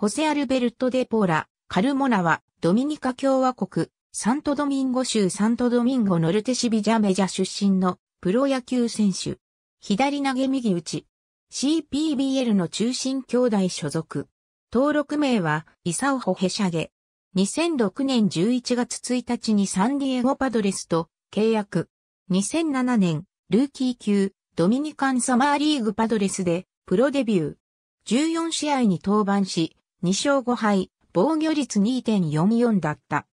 ホセ・アルベルト・デ・ポーラ、カルモナは、ドミニカ共和国、サントドミンゴ州サントドミンゴノルテシビジャメジャ出身のプロ野球選手。左投げ右打ち。CPBL の中心兄弟所属。登録名はイサオホ・ヘシャゲ。2006年11月1日にサンディエゴパドレスと契約。2007年、ルーキー級、ドミニカンサマーリーグパドレスでプロデビュー。14試合に登板し、2勝5敗、防御率2.44だった。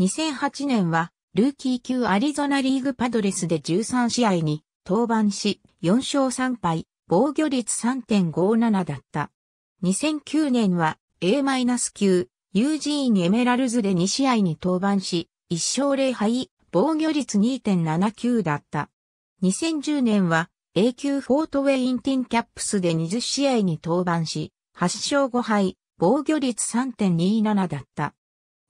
2008年は、ルーキー級アリゾナリーグパドレスで13試合に登板し、4勝3敗、防御率3.57だった。2009年は A- 級、ユージーン・エメラルズで2試合に登板し、1勝0敗、防御率2.79だった。2010年は A 級フォートウェインティンキャップスで20試合に登板し、8勝5敗、防御率3.27だった。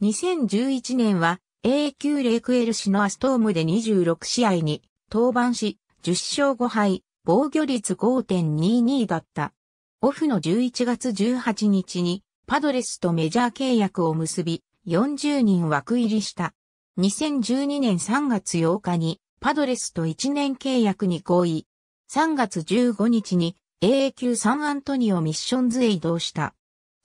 2011年は A 級レクエルシのアストームで26試合に登板し、10勝5敗、防御率5.22だった。オフの11月18日にパドレスとメジャー契約を結び、40人枠入りした。2012年3月8日にパドレスと1年契約に合意。3月15日に AA 級サンアントニオミッションズへ移動した。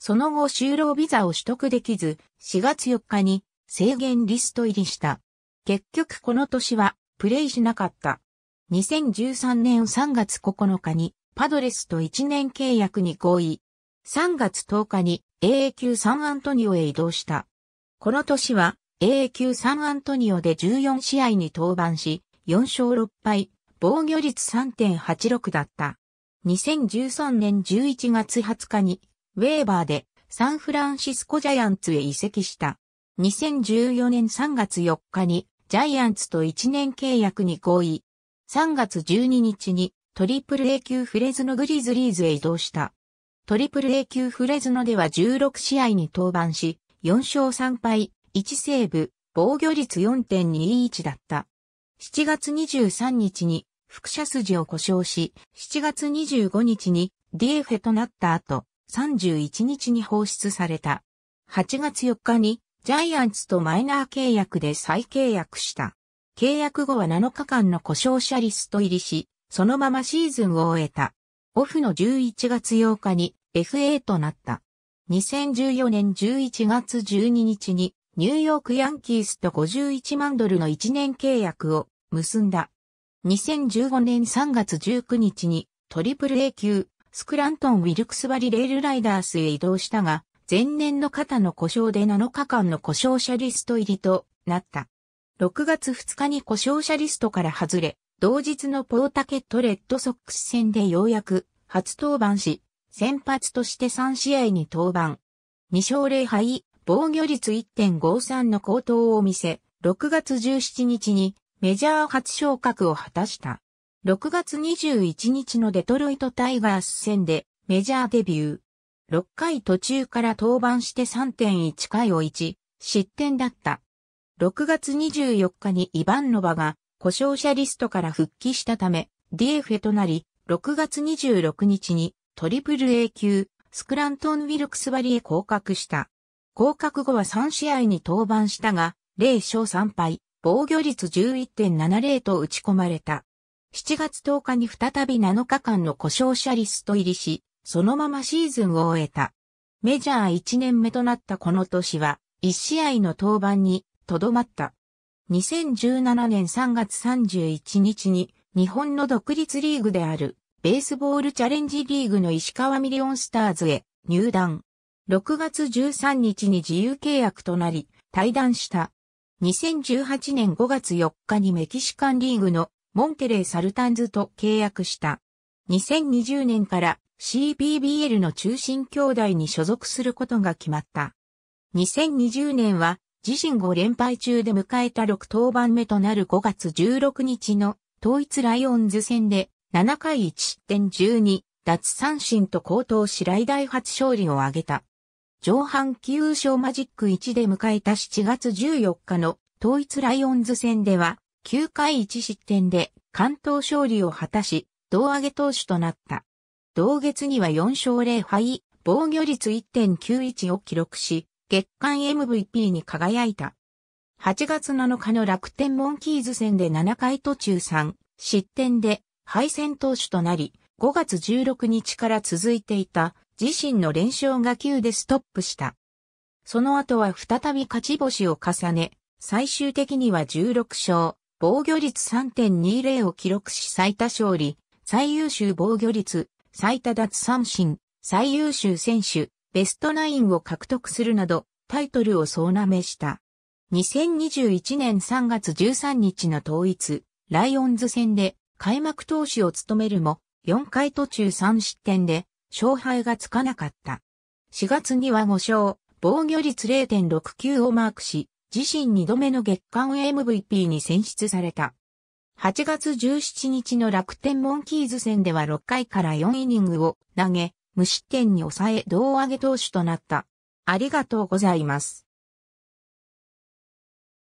その後就労ビザを取得できず、4月4日に制限リスト入りした。結局この年はプレイしなかった。2013年3月9日にパドレスと1年契約に合意。3月10日に AA 級サンアントニオへ移動した。この年は AA 級サンアントニオで14試合に登板し、4勝6敗、防御率3.86だった。2013年11月20日にウェーバーでサンフランシスコジャイアンツへ移籍した。2014年3月4日にジャイアンツと1年契約に合意。3月12日にトリプル A 級フレズノグリズリーズへ移動した。トリプル A 級フレズノでは16試合に登板し、4勝3敗、1セーブ、防御率4.21だった。7月23日に副射筋を故障し、7月25日に DF となった後、31日に放出された。8月4日にジャイアンツとマイナー契約で再契約した。契約後は7日間の故障者リスト入りし、そのままシーズンを終えた。オフの11月8日に FA となった。2014年11月12日にニューヨークヤンキースと51万ドルの1年契約を結んだ。2015年3月19日にトリプル A 級スクラントン・ウィルクスバリレールライダースへ移動したが、前年の肩の故障で7日間の故障者リスト入りとなった。6月2日に故障者リストから外れ、同日のポータケットレッドソックス戦でようやく初登板し、先発として3試合に登板。2勝0敗、防御率1.53の高騰を見せ、6月17日にメジャー初昇格を果たした。6月21日のデトロイトタイガース戦でメジャーデビュー。6回途中から登板して3.1回を1、失点だった。6月24日にイバンノバが故障者リストから復帰したため、DF となり、6月26日にトリプル A 級、スクラントン・ウィルクスバリへ降格した。降格後は3試合に登板したが、0勝3敗、防御率11.70と打ち込まれた。7月10日に再び7日間の故障者リスト入りし、そのままシーズンを終えた。メジャー1年目となったこの年は、1試合の登板にとどまった。2017年3月31日に、日本の独立リーグである、ベースボールチャレンジリーグの石川ミリオンスターズへ入団。6月13日に自由契約となり、退団した。2018年5月4日にメキシカンリーグのモンテレー・サルタンズと契約した。2020年から CPBL の中心兄弟に所属することが決まった。2020年は自身5連敗中で迎えた6登板目となる5月16日の統一ライオンズ戦で7回1失点12脱三振と高騰し来大初勝利を挙げた。上半期優勝マジック1で迎えた7月14日の統一ライオンズ戦では9回1失点で関東勝利を果たし、胴上げ投手となった。同月には4勝0敗、防御率1.91を記録し、月間 MVP に輝いた。8月7日の楽天モンキーズ戦で7回途中3、失点で敗戦投手となり、5月16日から続いていた自身の連勝が9でストップした。その後は再び勝ち星を重ね、最終的には16勝、防御率3.20を記録し最多勝利、最優秀防御率、最多奪三振、最優秀選手、ベストナインを獲得するなど、タイトルを総なめした。2021年3月13日の統一、ライオンズ戦で開幕投手を務めるも、4回途中3失点で勝敗がつかなかった。4月には5勝、防御率0.69をマークし、自身2度目の月間 MVP に選出された。8月17日の楽天モンキーズ戦では6回から4イニングを投げ、無失点に抑え胴上げ投手となった。ありがとうございます。